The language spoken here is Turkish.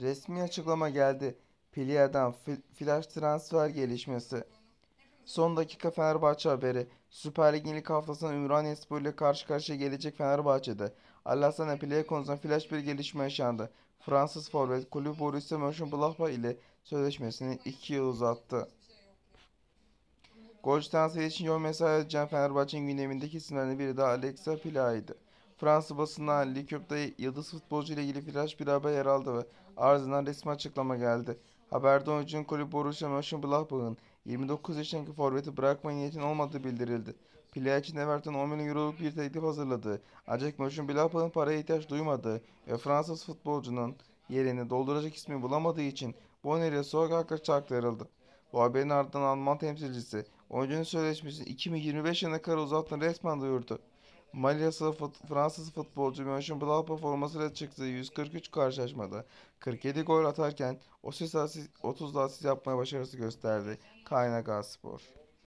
Resmi açıklama geldi. Pilia'dan flash transfer gelişmesi. Son dakika Fenerbahçe haberi. Süper Lig'in ilk haftasında Ümraniyespor ile karşı karşıya gelecek Fenerbahçe'de. Alassane Pilia konusunda flash bir gelişme yaşandı. Fransız forvet kulüp Borussia Mönchengladbach ile sözleşmesini 2 yıl uzattı. Golcü transferi için yol mesai edeceğim Fenerbahçe'nin gündemindeki isimlerden biri de Alexa Pila'ydı. Fransız basına Likürk'te yıldız futbolcu ile ilgili flash bir haber yer aldı ve ardından resmi açıklama geldi. Haberde oyuncunun kulüp Borussia Mönchengladbach'ın 29 yaşındaki forveti bırakma niyetin olmadığı bildirildi. Playa için Everton 10 milyon euroluk bir teklif hazırladı. Ancak Mönchengladbach'ın paraya ihtiyaç duymadığı ve Fransız futbolcunun yerini dolduracak ismi bulamadığı için bu öneriye sokakta çaklarıldı. Bu haberin ardından Alman temsilcisi oyuncunun sözleşmesini 2025 yılına kadar uzattığını resmen duyurdu. Malyasalı fut Fransız futbolcu Mönchengladbach formasıyla çıktı. 143 karşılaşmada 47 gol atarken 30 asist yapmaya başarısı gösterdi. Kaynak Spor.